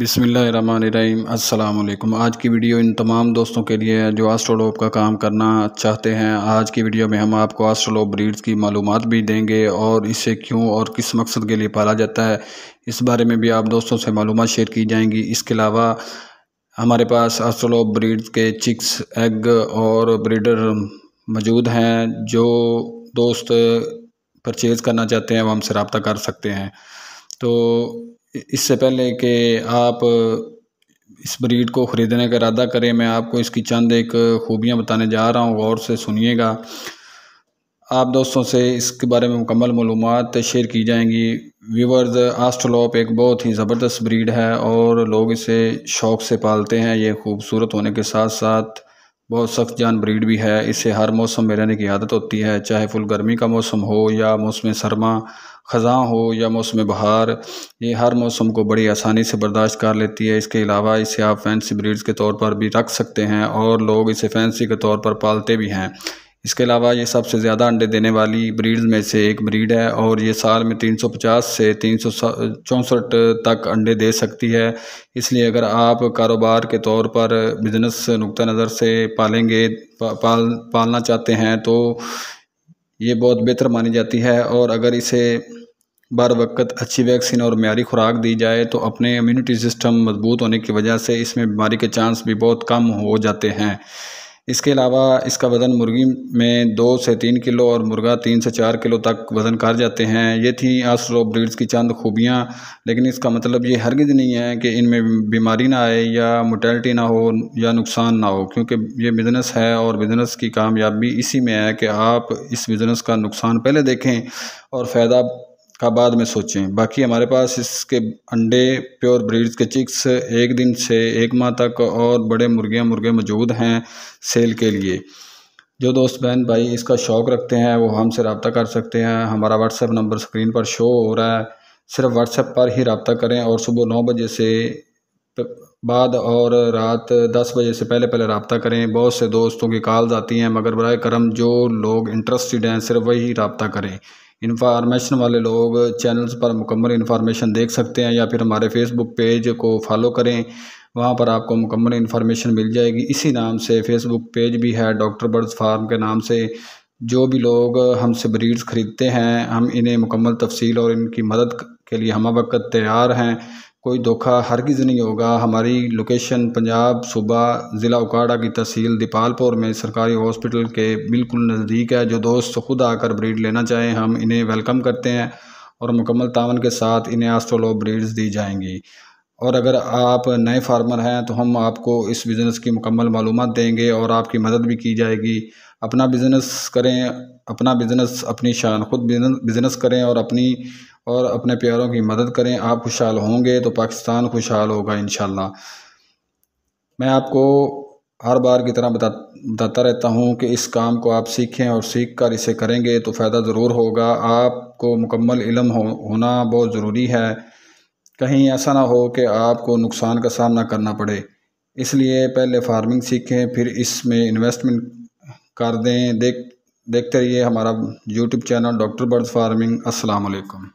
बिसमीम् अल्लाम आज की वीडियो इन तमाम दोस्तों के लिए है जो आस्ट्रोलोब का काम करना चाहते हैं आज की वीडियो में हम आपको आस्ट्रोलोब ब्रीड्स की मालूम भी देंगे और इसे क्यों और किस मकसद के लिए पाला जाता है इस बारे में भी आप दोस्तों से मालूम शेयर की जाएंगी इसके अलावा हमारे पास आस्ट्रोलोब ब्रीड्स के चिक्स एग और ब्रीडर मौजूद हैं जो दोस्त परचेज़ करना चाहते हैं वो हमसे रबता कर सकते हैं तो इससे पहले कि आप इस ब्रीड को ख़रीदने का इरादा करें मैं आपको इसकी चंद एक खूबियाँ बताने जा रहा हूँ गौर से सुनिएगा आप दोस्तों से इसके बारे में मुकम्मल मालूम शेयर की जाएंगी व्यूवर्स आस्ट्रोलॉप एक बहुत ही ज़बरदस्त ब्रीड है और लोग इसे शौक़ से पालते हैं ये खूबसूरत होने के साथ साथ बहुत सख्त जान ब्रीड भी है इसे हर मौसम में रहने की आदत होती है चाहे फुल गर्मी का मौसम हो या मौसम सरमा ख़जा हो या मौसम बहार ये हर मौसम को बड़ी आसानी से बर्दाश्त कर लेती है इसके अलावा इसे आप फैंसी ब्रीड्स के तौर पर भी रख सकते हैं और लोग इसे फैंसी के तौर पर पालते भी हैं इसके अलावा ये सबसे ज़्यादा अंडे देने वाली ब्रीड्स में से एक ब्रीड है और ये साल में 350 से तीन तक अंडे दे सकती है इसलिए अगर आप कारोबार के तौर पर बिज़नेस नुक़ नज़र से पालेंगे पा, पाल पालना चाहते हैं तो ये बहुत बेहतर मानी जाती है और अगर इसे बार वक्त अच्छी वैक्सीन और म्यारी खुराक दी जाए तो अपने इम्यूनिटी सिस्टम मजबूत होने की वजह से इसमें बीमारी के चांस भी बहुत कम हो जाते हैं इसके अलावा इसका वज़न मुर्गी में दो से तीन किलो और मुर्गा तीन से चार किलो तक वज़न कर जाते हैं ये थी आसरो ब्रीड्स की चंद खूबियाँ लेकिन इसका मतलब ये हरगिज़ नहीं है कि इनमें बीमारी ना आए या मोटेलिटी ना हो या नुकसान ना हो क्योंकि ये बिज़नेस है और बिज़नेस की कामयाबी इसी में है कि आप इस बिज़नेस का नुकसान पहले देखें और फ़ायदा का बाद में सोचें बाकी हमारे पास इसके अंडे प्योर ब्रीड्स के चिक्स एक दिन से एक माह तक और बड़े मुर्गियाँ मुर्गे मौजूद हैं सेल के लिए जो दोस्त बहन भाई इसका शौक़ रखते हैं वो हमसे रबता कर सकते हैं हमारा व्हाट्सएप नंबर स्क्रीन पर शो हो रहा है सिर्फ व्हाट्सएप पर ही रबता करें और सुबह नौ बजे से बाद और रात दस बजे से पहले पहले रबता करें बहुत से दोस्तों की कॉल्स आती हैं मगर बर करम जो लोग इंटरेस्टेड हैं सिर्फ वही रबता करें इन्फॉर्मेशन वाले लोग चैनल्स पर मुकम्मल इन्फॉर्मेशन देख सकते हैं या फिर हमारे फेसबुक पेज को फॉलो करें वहाँ पर आपको मुकम्मल इन्फॉर्मेशन मिल जाएगी इसी नाम से फेसबुक पेज भी है डॉक्टर बर्ड्स फार्म के नाम से जो भी लोग हमसे ब्रीड्स ख़रीदते हैं हम इन्हें मुकम्मल तफसील और इनकी मदद के लिए हम वक्त तैयार हैं कोई धोखा हरगिज़ नहीं होगा हमारी लोकेशन पंजाब सूबा ज़िला उकाड़ा की तहसील दीपालपुर में सरकारी हॉस्पिटल के बिल्कुल नज़दीक है जो दोस्त खुद आकर ब्रीड लेना चाहें हम इन्हें वेलकम करते हैं और मुकम्मल तावन के साथ इन्हें आस्ट्रोलो ब्रीड्स दी जाएंगी और अगर आप नए फार्मर हैं तो हम आपको इस बिज़नेस की मुकम्मल मालूम देंगे और आपकी मदद भी की जाएगी अपना बिज़नेस करें अपना बिज़नेस अपनी शान खुद बिज़नेस करें और अपनी और अपने प्यारों की मदद करें आप खुशहाल होंगे तो पाकिस्तान खुशहाल होगा इन मैं आपको हर बार की तरह बता बताता रहता हूँ कि इस काम को आप सीखें और सीख कर इसे करेंगे तो फ़ायदा ज़रूर होगा आपको मुकम्मल इलम हो, होना बहुत ज़रूरी है कहीं ऐसा ना हो कि आपको नुकसान का सामना करना पड़े इसलिए पहले फार्मिंग सीखें फिर इसमें इन्वेस्टमेंट कर दें देख देखते रहिए हमारा YouTube channel doctor bird farming असलकम